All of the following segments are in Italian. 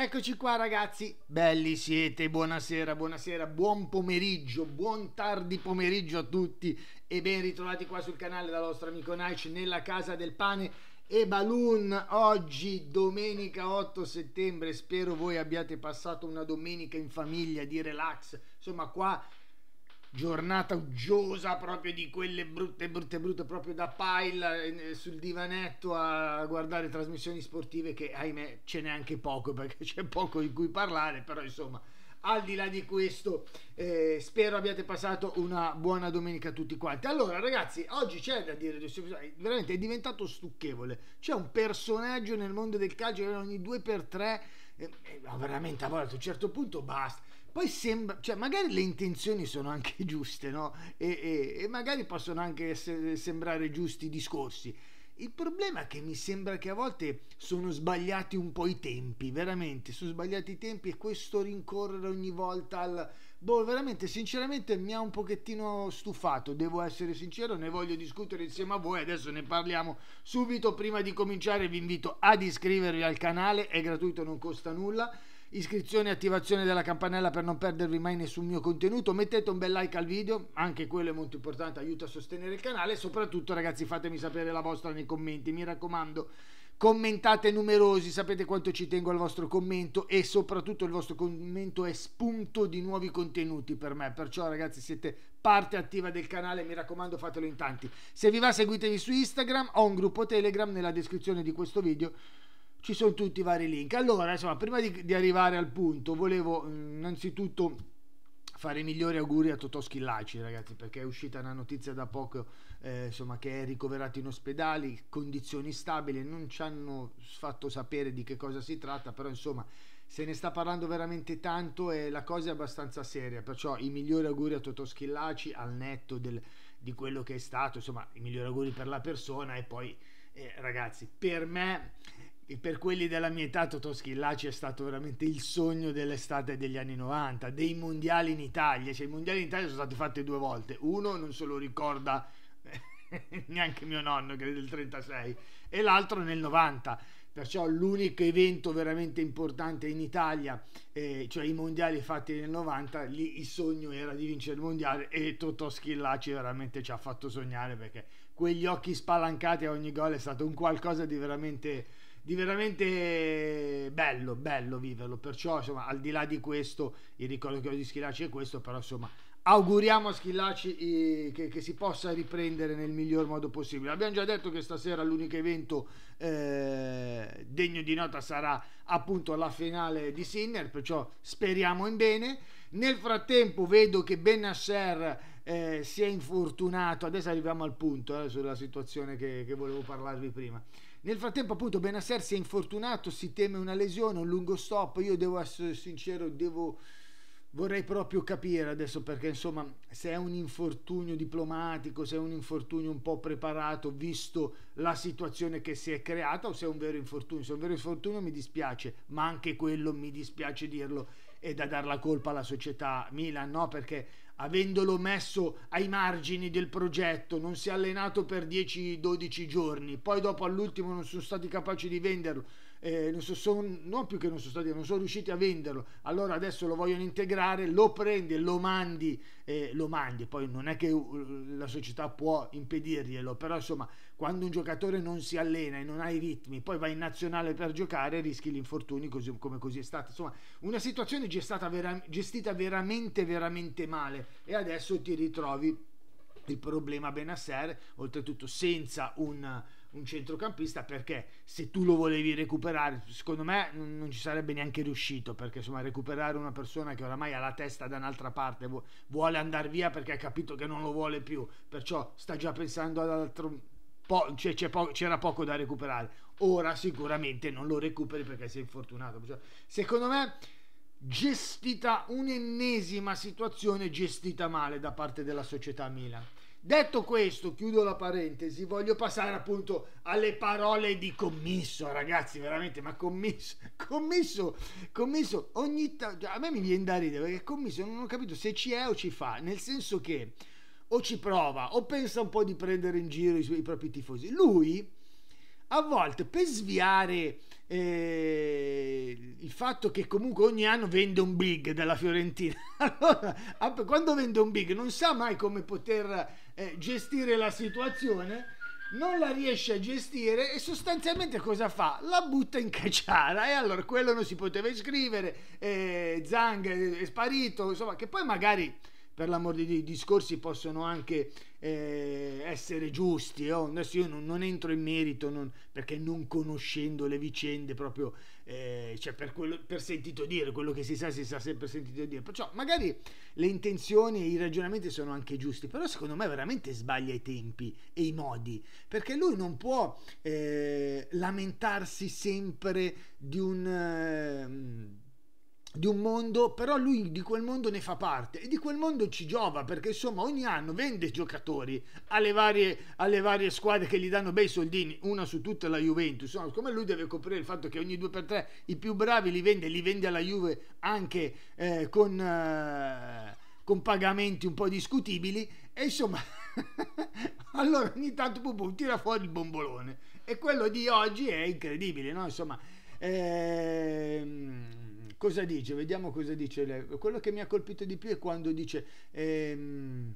Eccoci qua ragazzi, belli siete, buonasera, buonasera, buon pomeriggio, buon tardi pomeriggio a tutti e ben ritrovati qua sul canale dal nostro amico Naich nella casa del pane e Balloon oggi domenica 8 settembre spero voi abbiate passato una domenica in famiglia di relax insomma qua giornata uggiosa proprio di quelle brutte brutte brutte proprio da pile eh, sul divanetto a guardare trasmissioni sportive che ahimè ce n'è anche poco perché c'è poco di cui parlare però insomma al di là di questo eh, spero abbiate passato una buona domenica a tutti quanti allora ragazzi oggi c'è da dire veramente è diventato stucchevole c'è un personaggio nel mondo del calcio che ogni 2x3 eh, eh, veramente a volte a un certo punto basta poi sembra, cioè magari le intenzioni sono anche giuste, no? E, e, e magari possono anche essere, sembrare giusti i discorsi. Il problema è che mi sembra che a volte sono sbagliati un po' i tempi, veramente, sono sbagliati i tempi e questo rincorrere ogni volta al... Boh, veramente, sinceramente mi ha un pochettino stufato, devo essere sincero, ne voglio discutere insieme a voi, adesso ne parliamo subito, prima di cominciare vi invito ad iscrivervi al canale, è gratuito, non costa nulla iscrizione e attivazione della campanella per non perdervi mai nessun mio contenuto, mettete un bel like al video, anche quello è molto importante, aiuta a sostenere il canale e soprattutto ragazzi fatemi sapere la vostra nei commenti, mi raccomando commentate numerosi, sapete quanto ci tengo al vostro commento e soprattutto il vostro commento è spunto di nuovi contenuti per me, perciò ragazzi siete parte attiva del canale, mi raccomando fatelo in tanti. Se vi va seguitevi su Instagram, ho un gruppo Telegram nella descrizione di questo video ci sono tutti i vari link. Allora, insomma, prima di, di arrivare al punto, volevo mm, innanzitutto fare i migliori auguri a Totò Schillaci, ragazzi, perché è uscita una notizia da poco, eh, insomma, che è ricoverato in ospedale, condizioni stabili, non ci hanno fatto sapere di che cosa si tratta, però insomma, se ne sta parlando veramente tanto e la cosa è abbastanza seria, perciò i migliori auguri a Totò Schillaci al netto del, di quello che è stato, insomma, i migliori auguri per la persona e poi eh, ragazzi, per me e per quelli della mia età Totò Schillacci è stato veramente il sogno dell'estate degli anni 90, dei mondiali in Italia, cioè i mondiali in Italia sono stati fatti due volte, uno non se lo ricorda neanche mio nonno che è del 36 e l'altro nel 90, perciò l'unico evento veramente importante in Italia, eh, cioè i mondiali fatti nel 90, lì il sogno era di vincere il mondiale e Totò Schillacci veramente ci ha fatto sognare perché quegli occhi spalancati a ogni gol è stato un qualcosa di veramente di veramente bello, bello viverlo. Perciò, insomma, al di là di questo, il ricordo che ho di Schilacci è questo, però insomma, auguriamo a Schillacci eh, che, che, si possa riprendere nel miglior modo possibile. Abbiamo già detto che stasera l'unico evento eh, degno di nota sarà appunto la finale di Sinner, perciò speriamo in bene. Nel frattempo vedo che Benasser eh, si è infortunato, adesso arriviamo al punto eh, sulla situazione che, che volevo parlarvi prima. Nel frattempo, appunto, Benasser si è infortunato, si teme una lesione, un lungo stop. Io devo essere sincero, devo vorrei proprio capire adesso perché insomma se è un infortunio diplomatico, se è un infortunio un po' preparato visto la situazione che si è creata o se è un vero infortunio, se è un vero infortunio mi dispiace, ma anche quello mi dispiace dirlo e da dar la colpa alla società Milan, no? Perché avendolo messo ai margini del progetto, non si è allenato per 10-12 giorni, poi dopo all'ultimo non sono stati capaci di venderlo eh, non, so, son, non più che non sono stati, non sono riusciti a venderlo, allora adesso lo vogliono integrare, lo prendi, lo mandi, eh, lo mandi, poi non è che eh, la società può impedirglielo, però insomma quando un giocatore non si allena e non ha i ritmi, poi va in nazionale per giocare, rischi gli infortuni così, come così è stato. insomma una situazione gestata vera, gestita veramente veramente male e adesso ti ritrovi il problema Benasser, oltretutto senza un un centrocampista perché se tu lo volevi recuperare, secondo me non ci sarebbe neanche riuscito perché insomma recuperare una persona che oramai ha la testa da un'altra parte, vuole andare via perché ha capito che non lo vuole più, perciò sta già pensando ad altro po- c'era po- poco da recuperare. Ora sicuramente non lo recuperi perché sei infortunato. Secondo me gestita un'ennesima situazione gestita male da parte della società Milan Detto questo, chiudo la parentesi, voglio passare appunto alle parole di commisso, ragazzi, veramente, ma commisso, commisso, commisso, ogni tanto, cioè, a me mi viene da ridere perché commisso non ho capito se ci è o ci fa, nel senso che o ci prova o pensa un po' di prendere in giro i, suoi, propri tifosi. Lui a volte per sviare eh, il fatto che comunque ogni anno vende un big della Fiorentina, allora quando vende un big non sa mai come poter eh, gestire la situazione non la riesce a gestire e sostanzialmente cosa fa? La butta in cacciara e allora quello non si poteva iscrivere, eh, Zang è sparito, insomma che poi magari per l'amor di Dio i discorsi possono anche eh, essere giusti, oh? adesso io non, non, entro in merito non, perché non conoscendo le vicende proprio eh, cioè per, quello, per sentito dire, quello che si sa si sa sempre sentito dire, perciò magari le intenzioni e i ragionamenti sono anche giusti, però secondo me veramente sbaglia i tempi e i modi, perché lui non può eh, lamentarsi sempre di un... Eh, di un mondo, però lui di quel mondo ne fa parte e di quel mondo ci giova perché insomma ogni anno vende giocatori alle varie, alle varie squadre che gli danno bei soldini, una su tutte la Juventus, insomma, come lui deve coprire il fatto che ogni due per tre i più bravi li vende, li vende alla Juve anche eh, con, eh, con pagamenti un po' discutibili e insomma allora ogni tanto pum, tira fuori il bombolone e quello di oggi è incredibile, no? insomma... Ehm cosa dice? Vediamo cosa dice lei. Quello che mi ha colpito di più è quando dice... Ehm,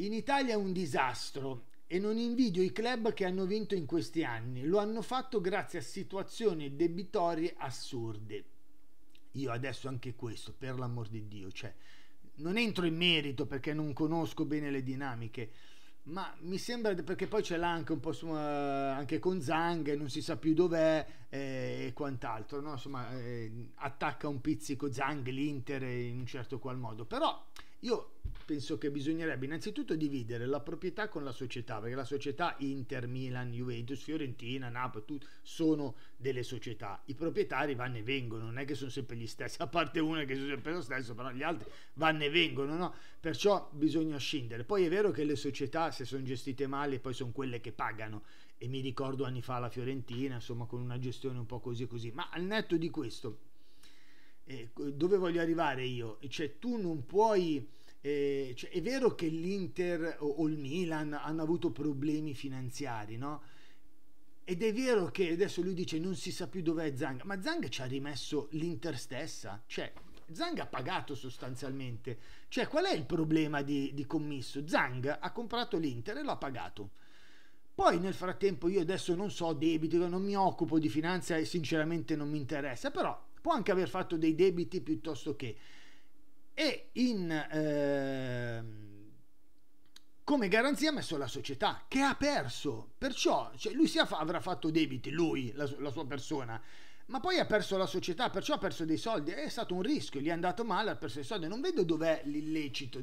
in Italia è un disastro e non invidio i club che hanno vinto in questi anni. Lo hanno fatto grazie a situazioni debitorie assurde. Io adesso anche questo, per l'amor di Dio, cioè, non entro in merito perché non conosco bene le dinamiche ma mi sembra perché poi ce l'ha anche un po' su, eh, anche con Zang, non si sa più dov'è eh, e quant'altro, no? insomma eh, attacca un pizzico Zang l'Inter in un certo qual modo, però io penso che bisognerebbe innanzitutto dividere la proprietà con la società, perché la società Inter, Milan, Juventus, Fiorentina, Napoli, tutto, sono delle società. I proprietari vanno e vengono, non è che sono sempre gli stessi, a parte uno che sono sempre lo stesso, però gli altri vanno e vengono, no? Perciò bisogna scindere. Poi è vero che le società, se sono gestite male, poi sono quelle che pagano. E mi ricordo anni fa la Fiorentina, insomma, con una gestione un po' così così. Ma al netto di questo, eh, dove voglio arrivare io? Cioè, tu non puoi eh, cioè, è vero che l'Inter o, o, il Milan hanno avuto problemi finanziari, no? Ed è vero che adesso lui dice non si sa più dov'è Zanga, ma Zanga ci ha rimesso l'Inter stessa, cioè Zang ha pagato sostanzialmente. Cioè, qual è il problema di, di commisso? Zang ha comprato l'Inter e l'ha pagato. Poi nel frattempo io adesso non so debiti, non mi occupo di finanza e sinceramente non mi interessa, però può anche aver fatto dei debiti piuttosto che. E in, eh, come garanzia ha messo la società che ha perso. Perciò cioè, lui si avrà fatto debiti, lui, la, la sua persona, ma poi ha perso la società, perciò ha perso dei soldi. È stato un rischio, gli è andato male, ha perso dei soldi. Non vedo dov'è l'illecito,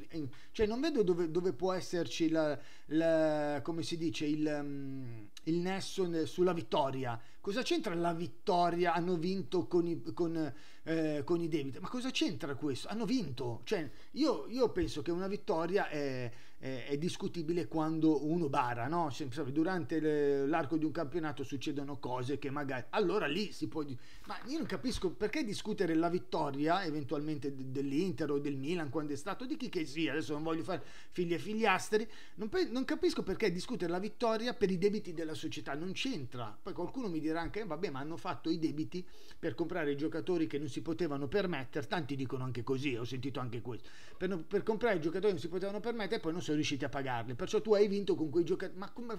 cioè non vedo dove, dove può esserci la, la, come si dice, il, mm, il nesso sulla vittoria. Cosa c'entra la vittoria? Hanno vinto con i, con, eh, con i debiti. Ma cosa c'entra questo? Hanno vinto. Cioè, io, io, penso che una vittoria è, è, è discutibile quando uno bara, no? Cioè, Sempre, durante le, l'arco di un campionato succedono cose che magari... Allora lì si può... Ma io non capisco perché discutere la vittoria eventualmente dell'Inter o del Milan quando è stato di chi che sia. Adesso non voglio fare figli e figliastri. Non, pe- non capisco perché discutere la vittoria per i debiti della società. Non c'entra. Poi qualcuno mi dirà dirà anche vabbè ma hanno fatto i debiti per comprare i giocatori che non si potevano permettere, tanti dicono anche così, ho sentito anche questo, per, per comprare i giocatori che non si potevano permettere e poi non sono riusciti a pagarli, perciò tu hai vinto con quei giocatori, ma come,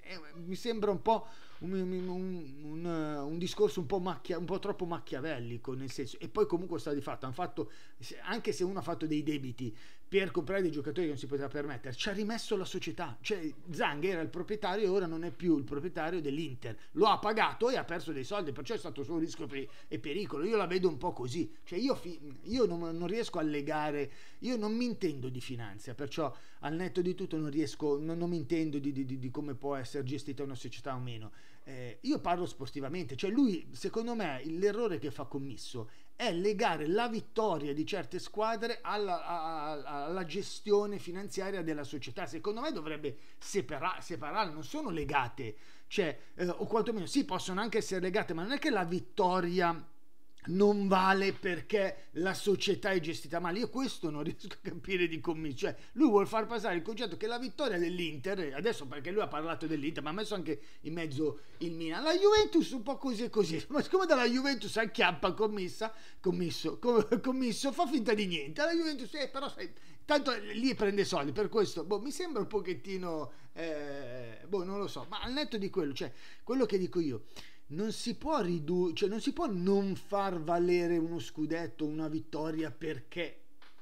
eh, mi sembra un po' un, un, un, un discorso po macchia, un po', troppo macchiavellico nel senso, e poi comunque sta di fatto, hanno fatto, anche se uno ha fatto dei debiti per comprare dei giocatori che non si poteva permettere, ci ha rimesso la società, cioè Zang era il proprietario e ora non è più il proprietario dell'Inter, lo ha pagato e ha perso dei soldi, perciò è stato solo rischio e pericolo, io la vedo un po' così, cioè io, fi- io non, non, riesco a legare, io non mi intendo di finanza, perciò al netto di tutto non riesco, non, non mi intendo di, di, di come può essere gestita una società o meno, eh, io parlo sportivamente, cioè lui secondo me l'errore che fa commisso è legare la vittoria di certe squadre alla, alla, alla gestione finanziaria della società. Secondo me dovrebbe separa, separarle, non sono legate, cioè, eh, o quantomeno sì, possono anche essere legate, ma non è che la vittoria non vale perché la società è gestita male. Io questo non riesco a capire di Commissio. Cioè, lui vuole far passare il concetto che la vittoria dell'Inter, adesso perché lui ha parlato dell'Inter, ma ha messo anche in mezzo il Milan. La Juventus un po' così e così, ma siccome dalla Juventus acchiappa commissa, commisso, com- commisso, fa finta di niente. La Juventus, eh, però sai, tanto lì prende soldi, per questo boh, mi sembra un pochettino, eh, boh, non lo so, ma al netto di quello, cioè, quello che dico io non si può ridurre, cioè non si può non far valere uno scudetto, una vittoria perché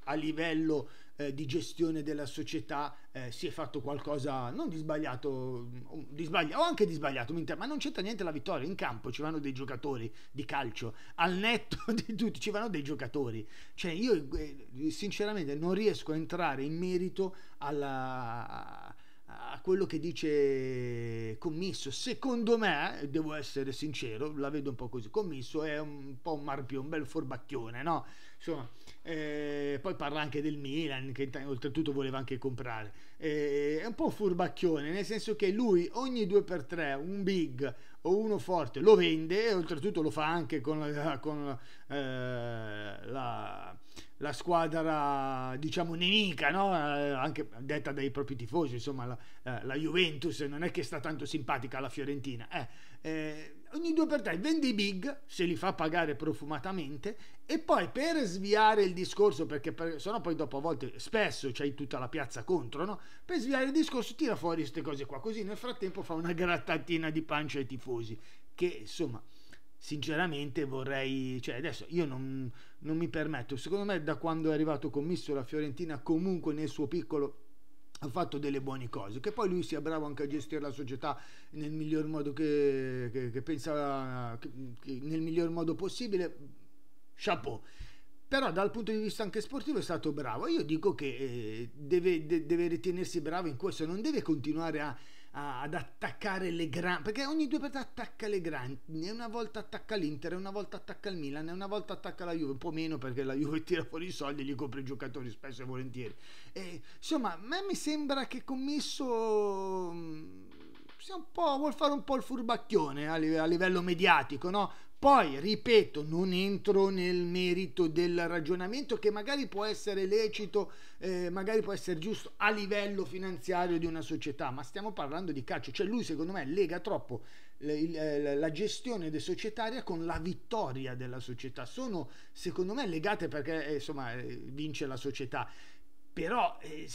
a livello eh, di gestione della società eh, si è fatto qualcosa non di sbagliato, mm, di sbaglia- o anche di sbagliato, ma non c'entra niente la vittoria, in campo ci vanno dei giocatori di calcio, al netto di tutti ci vanno dei giocatori, cioè io eh, sinceramente non riesco a entrare in merito alla a quello che dice Commisso. Secondo me, devo essere sincero, la vedo un po' così. Commisso è un po' un marpione, un bel forbacchione, no? Insomma, eh, poi parla anche del Milan, che oltretutto voleva anche comprare. Eh, è un po' un furbacchione, nel senso che lui ogni 2x3, un big o uno forte, lo vende e oltretutto lo fa anche con, eh, con eh, la la squadra diciamo nemica no? Eh, anche detta dai propri tifosi insomma la, eh, la, Juventus non è che sta tanto simpatica alla Fiorentina eh, eh, ogni due per tre vende i big se li fa pagare profumatamente e poi per sviare il discorso perché per, sennò poi dopo a volte spesso c'hai tutta la piazza contro no? per sviare il discorso tira fuori queste cose qua così nel frattempo fa una grattatina di pancia ai tifosi che insomma sinceramente vorrei, cioè adesso io non, non, mi permetto, secondo me da quando è arrivato commisso la Fiorentina comunque nel suo piccolo ha fatto delle buone cose, che poi lui sia bravo anche a gestire la società nel miglior modo che, che, che pensava, che, nel miglior modo possibile, chapeau. Però dal punto di vista anche sportivo è stato bravo, io dico che eh, deve, deve ritenersi bravo in questo, non deve continuare a ad attaccare le grandi perché ogni due per tre attacca le grandi una volta attacca l'Inter una volta attacca il Milan una volta attacca la Juve un po' meno perché la Juve tira fuori i soldi e gli compra i giocatori spesso e volentieri e, insomma a me mi sembra che commesso vuol fare un po' il furbacchione a, live, a livello mediatico, no? Poi, ripeto, non entro nel merito del ragionamento che magari può essere lecito, eh, magari può essere giusto a livello finanziario di una società, ma stiamo parlando di calcio, cioè lui secondo me lega troppo eh, la gestione societaria con la vittoria della società sono secondo me legate perché eh, insomma eh, vince la società però eh,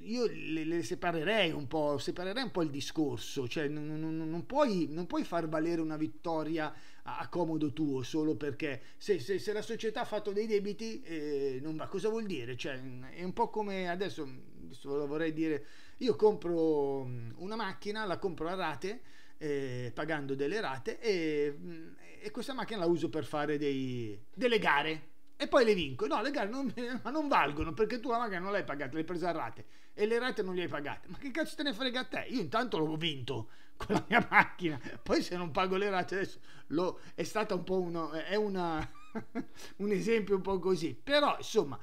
io le, le, separerei un po', separerei un po' il discorso, cioè non, non, non, puoi, non puoi, far valere una vittoria a, a comodo tuo solo perché se, se, se, la società ha fatto dei debiti eh, non va, cosa vuol dire? Cioè, è un po' come adesso, adesso vorrei dire, io compro mm, una macchina, la compro a rate, eh, pagando delle rate e, mm, e, questa macchina la uso per fare dei, delle gare e poi le vinco. No, le gare non, ma non valgono perché tu la macchina non l'hai pagata, l'hai presa a rate e le rate non le hai pagate. Ma che cazzo te ne frega a te? Io intanto l'ho vinto con la mia macchina, poi se non pago le rate adesso lo, è stato un po' uno, è una, un esempio un po' così, però insomma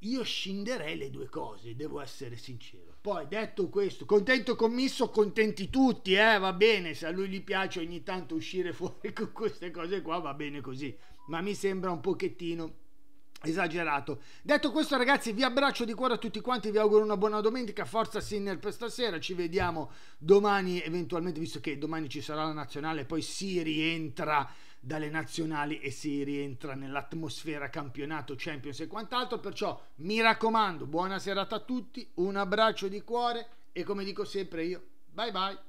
io scinderei le due cose, devo essere sincero. Poi detto questo, contento commisso, contenti tutti, eh, va bene, se a lui gli piace ogni tanto uscire fuori con queste cose qua, va bene così, ma mi sembra un pochettino esagerato. Detto questo ragazzi, vi abbraccio di cuore a tutti quanti, vi auguro una buona domenica, forza Sinner per stasera, ci vediamo domani eventualmente, visto che domani ci sarà la nazionale, poi si rientra dalle nazionali e si rientra nell'atmosfera campionato, Champions e quant'altro. Perciò mi raccomando, buona serata a tutti, un abbraccio di cuore e come dico sempre io, bye bye.